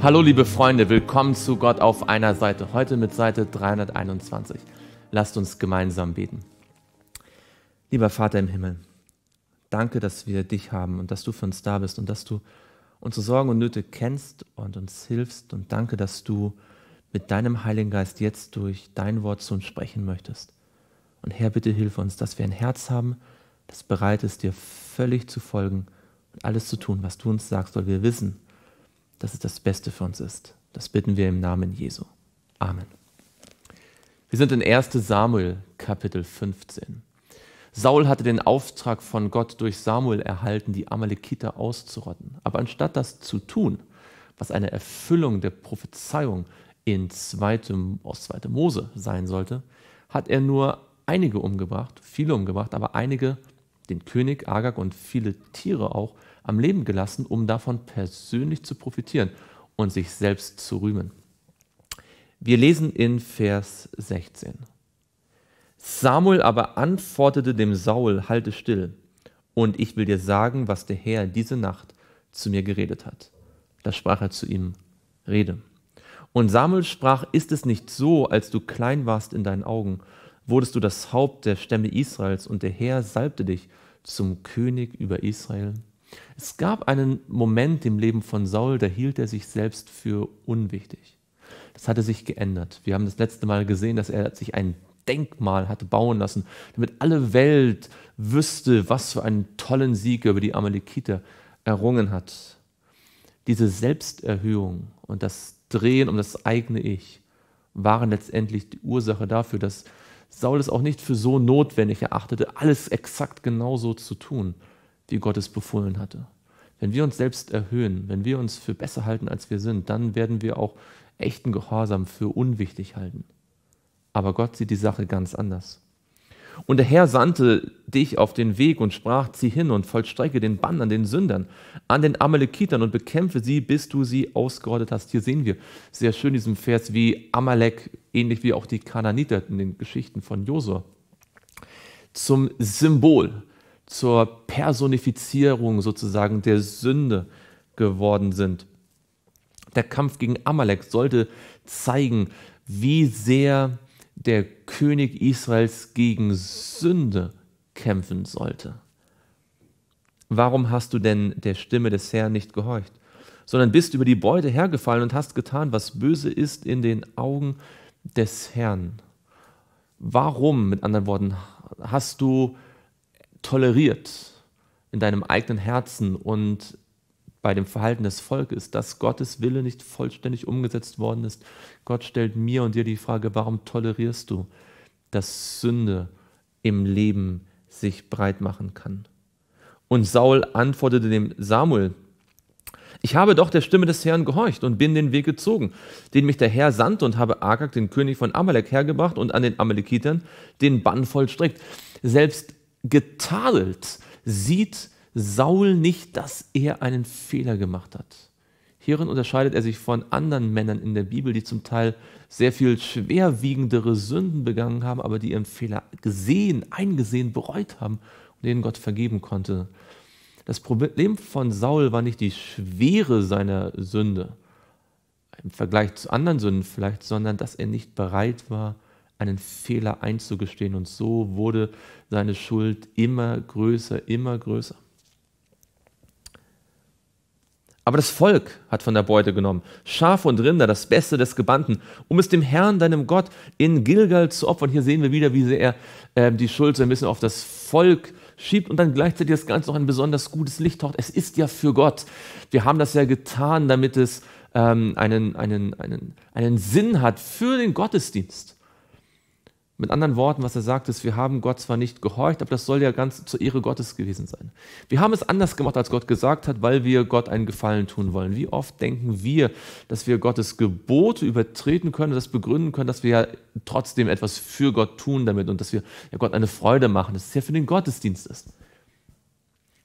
Hallo liebe Freunde, willkommen zu Gott auf einer Seite. Heute mit Seite 321. Lasst uns gemeinsam beten. Lieber Vater im Himmel, danke, dass wir dich haben und dass du für uns da bist und dass du unsere Sorgen und Nöte kennst und uns hilfst und danke, dass du mit deinem Heiligen Geist jetzt durch dein Wort zu uns sprechen möchtest. Und Herr, bitte hilf uns, dass wir ein Herz haben, das bereit ist, dir völlig zu folgen und alles zu tun, was du uns sagst, weil wir wissen, dass es das Beste für uns ist. Das bitten wir im Namen Jesu. Amen. Wir sind in 1 Samuel Kapitel 15. Saul hatte den Auftrag von Gott durch Samuel erhalten, die Amalekiter auszurotten. Aber anstatt das zu tun, was eine Erfüllung der Prophezeiung in 2. aus 2. Mose sein sollte, hat er nur einige umgebracht, viele umgebracht, aber einige, den König Agag und viele Tiere auch, am Leben gelassen, um davon persönlich zu profitieren und sich selbst zu rühmen. Wir lesen in Vers 16. Samuel aber antwortete dem Saul, halte still, und ich will dir sagen, was der Herr diese Nacht zu mir geredet hat. Da sprach er zu ihm, rede. Und Samuel sprach, ist es nicht so, als du klein warst in deinen Augen, wurdest du das Haupt der Stämme Israels, und der Herr salbte dich zum König über Israel? Es gab einen Moment im Leben von Saul, da hielt er sich selbst für unwichtig. Das hatte sich geändert. Wir haben das letzte Mal gesehen, dass er sich ein Denkmal hatte bauen lassen, damit alle Welt wüsste, was für einen tollen Sieg er über die Amalekiter errungen hat. Diese Selbsterhöhung und das Drehen um das eigene Ich waren letztendlich die Ursache dafür, dass Saul es auch nicht für so notwendig erachtete, alles exakt genauso zu tun, wie Gott es befohlen hatte. Wenn wir uns selbst erhöhen, wenn wir uns für besser halten, als wir sind, dann werden wir auch echten Gehorsam für unwichtig halten. Aber Gott sieht die Sache ganz anders. Und der Herr sandte dich auf den Weg und sprach, zieh hin und vollstrecke den Bann an den Sündern, an den Amalekitern und bekämpfe sie, bis du sie ausgerottet hast. Hier sehen wir sehr schön diesen Vers, wie Amalek, ähnlich wie auch die Kananiter in den Geschichten von Josua, zum Symbol zur Personifizierung sozusagen der Sünde geworden sind. Der Kampf gegen Amalek sollte zeigen, wie sehr der König Israels gegen Sünde kämpfen sollte. Warum hast du denn der Stimme des Herrn nicht gehorcht, sondern bist über die Beute hergefallen und hast getan, was böse ist in den Augen des Herrn? Warum, mit anderen Worten, hast du toleriert in deinem eigenen Herzen und bei dem Verhalten des Volkes, dass Gottes Wille nicht vollständig umgesetzt worden ist. Gott stellt mir und dir die Frage, warum tolerierst du, dass Sünde im Leben sich breit machen kann? Und Saul antwortete dem Samuel, ich habe doch der Stimme des Herrn gehorcht und bin den Weg gezogen, den mich der Herr sandte und habe Agag, den König von Amalek, hergebracht und an den Amalekitern den Bann vollstreckt. Selbst getadelt, sieht Saul nicht, dass er einen Fehler gemacht hat. Hierin unterscheidet er sich von anderen Männern in der Bibel, die zum Teil sehr viel schwerwiegendere Sünden begangen haben, aber die ihren Fehler gesehen, eingesehen, bereut haben und denen Gott vergeben konnte. Das Problem von Saul war nicht die Schwere seiner Sünde im Vergleich zu anderen Sünden vielleicht, sondern dass er nicht bereit war, einen Fehler einzugestehen. Und so wurde seine Schuld immer größer, immer größer. Aber das Volk hat von der Beute genommen, Schaf und Rinder, das Beste des Gebannten, um es dem Herrn, deinem Gott, in Gilgal zu opfern. Hier sehen wir wieder, wie sehr er äh, die Schuld so ein bisschen auf das Volk schiebt und dann gleichzeitig das Ganze noch ein besonders gutes Licht taucht. Es ist ja für Gott. Wir haben das ja getan, damit es ähm, einen, einen, einen, einen Sinn hat für den Gottesdienst. Mit anderen Worten, was er sagt, ist, wir haben Gott zwar nicht gehorcht, aber das soll ja ganz zur Ehre Gottes gewesen sein. Wir haben es anders gemacht, als Gott gesagt hat, weil wir Gott einen Gefallen tun wollen. Wie oft denken wir, dass wir Gottes Gebote übertreten können, das begründen können, dass wir ja trotzdem etwas für Gott tun damit und dass wir ja Gott eine Freude machen, dass es ja für den Gottesdienst ist.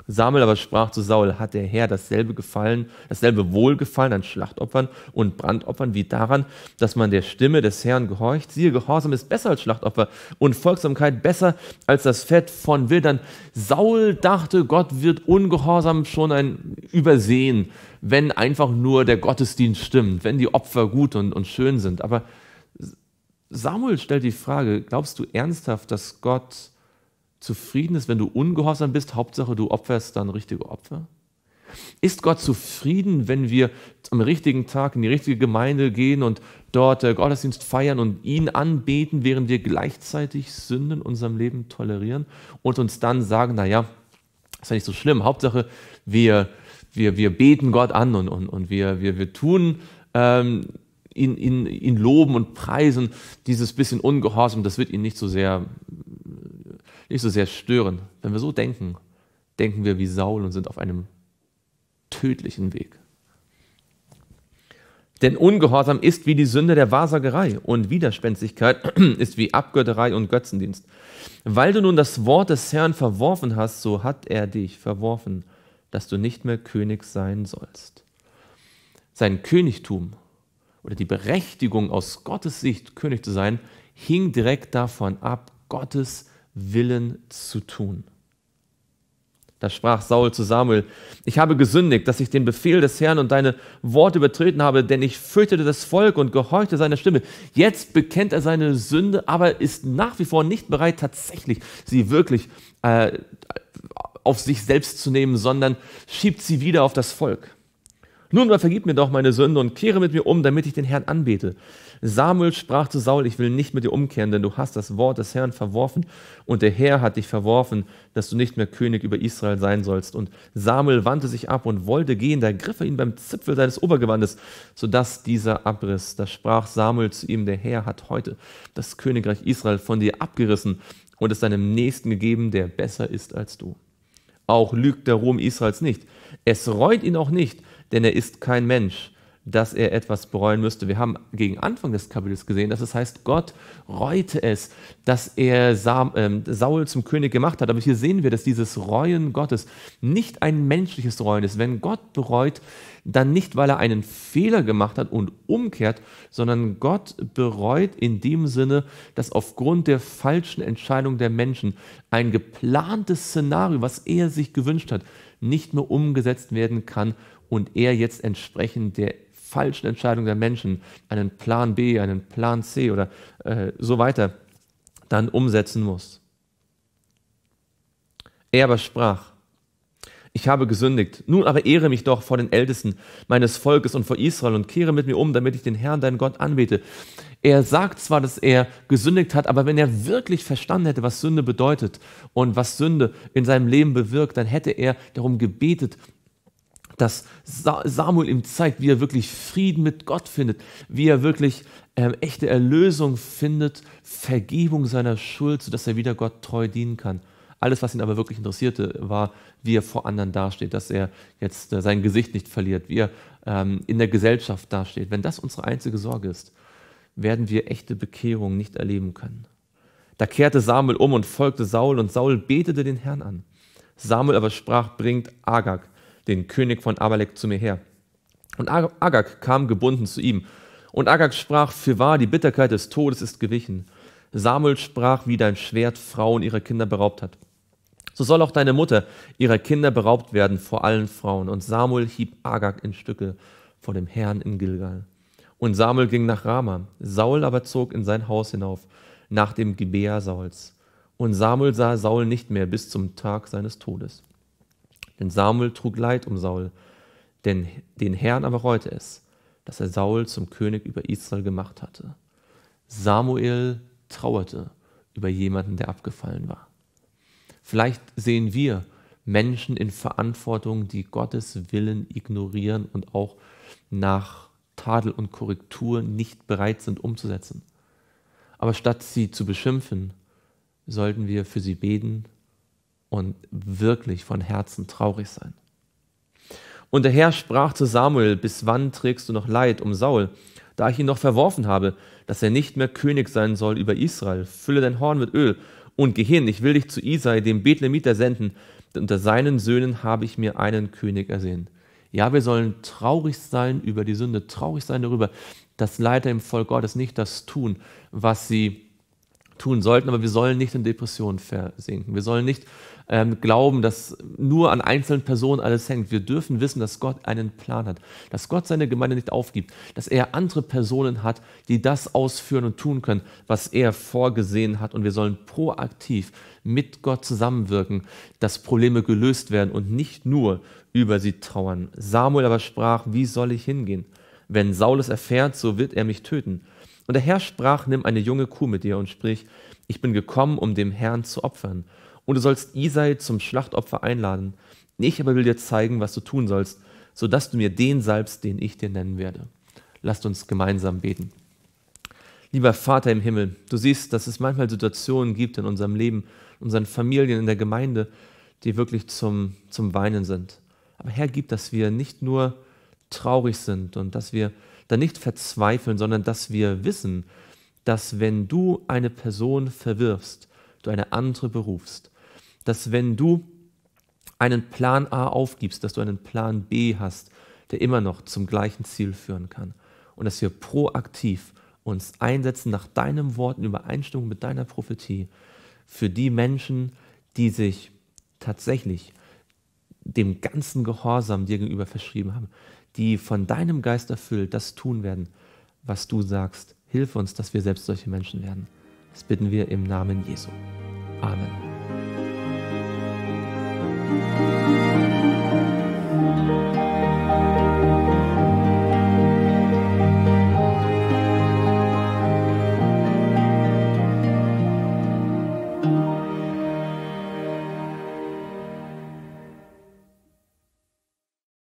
Samuel aber sprach zu Saul, hat der Herr dasselbe gefallen, dasselbe Wohlgefallen an Schlachtopfern und Brandopfern wie daran, dass man der Stimme des Herrn gehorcht. Siehe, Gehorsam ist besser als Schlachtopfer und Folgsamkeit besser als das Fett von Wildern. Saul dachte, Gott wird ungehorsam schon ein Übersehen, wenn einfach nur der Gottesdienst stimmt, wenn die Opfer gut und, und schön sind. Aber Samuel stellt die Frage, glaubst du ernsthaft, dass Gott zufrieden ist, wenn du ungehorsam bist? Hauptsache, du opferst dann richtige Opfer? Ist Gott zufrieden, wenn wir am richtigen Tag in die richtige Gemeinde gehen und dort äh, Gottesdienst feiern und ihn anbeten, während wir gleichzeitig Sünden in unserem Leben tolerieren und uns dann sagen, naja, ist ja nicht so schlimm. Hauptsache, wir, wir, wir beten Gott an und, und, und wir, wir, wir tun ähm, ihn, ihn, ihn loben und preisen. Dieses bisschen Ungehorsam, das wird ihn nicht so sehr nicht so sehr stören. Wenn wir so denken, denken wir wie Saul und sind auf einem tödlichen Weg. Denn Ungehorsam ist wie die Sünde der Wahrsagerei und Widerspenstigkeit ist wie Abgötterei und Götzendienst. Weil du nun das Wort des Herrn verworfen hast, so hat er dich verworfen, dass du nicht mehr König sein sollst. Sein Königtum oder die Berechtigung aus Gottes Sicht König zu sein, hing direkt davon ab, Gottes Willen zu tun. Da sprach Saul zu Samuel, ich habe gesündigt, dass ich den Befehl des Herrn und deine Worte übertreten habe, denn ich fürchtete das Volk und gehorchte seiner Stimme. Jetzt bekennt er seine Sünde, aber ist nach wie vor nicht bereit, tatsächlich sie wirklich äh, auf sich selbst zu nehmen, sondern schiebt sie wieder auf das Volk. Nun aber vergib mir doch meine Sünde und kehre mit mir um, damit ich den Herrn anbete. Samuel sprach zu Saul, ich will nicht mit dir umkehren, denn du hast das Wort des Herrn verworfen und der Herr hat dich verworfen, dass du nicht mehr König über Israel sein sollst. Und Samuel wandte sich ab und wollte gehen, da griff er ihn beim Zipfel seines Obergewandes, sodass dieser abriss. Da sprach Samuel zu ihm, der Herr hat heute das Königreich Israel von dir abgerissen und es deinem Nächsten gegeben, der besser ist als du. Auch lügt der Ruhm Israels nicht. Es reut ihn auch nicht, denn er ist kein Mensch, dass er etwas bereuen müsste. Wir haben gegen Anfang des Kapitels gesehen, dass es heißt, Gott reute es, dass er ähm, Saul zum König gemacht hat. Aber hier sehen wir, dass dieses Reuen Gottes nicht ein menschliches Reuen ist. Wenn Gott bereut, dann nicht, weil er einen Fehler gemacht hat und umkehrt, sondern Gott bereut in dem Sinne, dass aufgrund der falschen Entscheidung der Menschen ein geplantes Szenario, was er sich gewünscht hat, nicht mehr umgesetzt werden kann und er jetzt entsprechend der falschen Entscheidung der Menschen einen Plan B, einen Plan C oder äh, so weiter dann umsetzen muss. Er aber sprach, ich habe gesündigt, nun aber ehre mich doch vor den Ältesten meines Volkes und vor Israel und kehre mit mir um, damit ich den Herrn, deinen Gott, anbete. Er sagt zwar, dass er gesündigt hat, aber wenn er wirklich verstanden hätte, was Sünde bedeutet und was Sünde in seinem Leben bewirkt, dann hätte er darum gebetet, dass Samuel ihm zeigt, wie er wirklich Frieden mit Gott findet, wie er wirklich ähm, echte Erlösung findet, Vergebung seiner Schuld, sodass er wieder Gott treu dienen kann. Alles, was ihn aber wirklich interessierte, war, wie er vor anderen dasteht, dass er jetzt äh, sein Gesicht nicht verliert, wie er ähm, in der Gesellschaft dasteht. Wenn das unsere einzige Sorge ist, werden wir echte Bekehrung nicht erleben können. Da kehrte Samuel um und folgte Saul, und Saul betete den Herrn an. Samuel aber sprach, bringt Agag den König von Abalek zu mir her. Und Agag kam gebunden zu ihm. Und Agag sprach, fürwahr, die Bitterkeit des Todes ist gewichen. Samuel sprach, wie dein Schwert Frauen ihrer Kinder beraubt hat. So soll auch deine Mutter ihrer Kinder beraubt werden vor allen Frauen. Und Samuel hieb Agag in Stücke vor dem Herrn in Gilgal. Und Samuel ging nach Rama. Saul aber zog in sein Haus hinauf, nach dem Gebea Sauls. Und Samuel sah Saul nicht mehr bis zum Tag seines Todes. Denn Samuel trug Leid um Saul, denn den Herrn aber reute es, dass er Saul zum König über Israel gemacht hatte. Samuel trauerte über jemanden, der abgefallen war. Vielleicht sehen wir Menschen in Verantwortung, die Gottes Willen ignorieren und auch nach Tadel und Korrektur nicht bereit sind umzusetzen. Aber statt sie zu beschimpfen, sollten wir für sie beten und wirklich von Herzen traurig sein. Und der Herr sprach zu Samuel, bis wann trägst du noch Leid um Saul, da ich ihn noch verworfen habe, dass er nicht mehr König sein soll über Israel. Fülle dein Horn mit Öl und geh hin, ich will dich zu Isai, dem Bethlehemiter, senden, denn unter seinen Söhnen habe ich mir einen König ersehen. Ja, wir sollen traurig sein über die Sünde, traurig sein darüber, dass Leiter im Volk Gottes nicht das tun, was sie tun tun sollten, aber wir sollen nicht in Depressionen versinken. Wir sollen nicht ähm, glauben, dass nur an einzelnen Personen alles hängt. Wir dürfen wissen, dass Gott einen Plan hat, dass Gott seine Gemeinde nicht aufgibt, dass er andere Personen hat, die das ausführen und tun können, was er vorgesehen hat. Und wir sollen proaktiv mit Gott zusammenwirken, dass Probleme gelöst werden und nicht nur über sie trauern. Samuel aber sprach, wie soll ich hingehen? Wenn Saul es erfährt, so wird er mich töten. Und der Herr sprach, nimm eine junge Kuh mit dir und sprich, ich bin gekommen, um dem Herrn zu opfern. Und du sollst Isai zum Schlachtopfer einladen. Ich aber will dir zeigen, was du tun sollst, sodass du mir den salbst, den ich dir nennen werde. Lasst uns gemeinsam beten. Lieber Vater im Himmel, du siehst, dass es manchmal Situationen gibt in unserem Leben, in unseren Familien, in der Gemeinde, die wirklich zum, zum Weinen sind. Aber Herr, gib, dass wir nicht nur traurig sind und dass wir dann nicht verzweifeln, sondern dass wir wissen, dass wenn du eine Person verwirfst, du eine andere berufst, dass wenn du einen Plan A aufgibst, dass du einen Plan B hast, der immer noch zum gleichen Ziel führen kann. Und dass wir proaktiv uns einsetzen nach deinem Wort in Übereinstimmung mit deiner Prophetie für die Menschen, die sich tatsächlich dem ganzen Gehorsam dir gegenüber verschrieben haben, die von deinem Geist erfüllt, das tun werden, was du sagst. Hilf uns, dass wir selbst solche Menschen werden. Das bitten wir im Namen Jesu. Amen.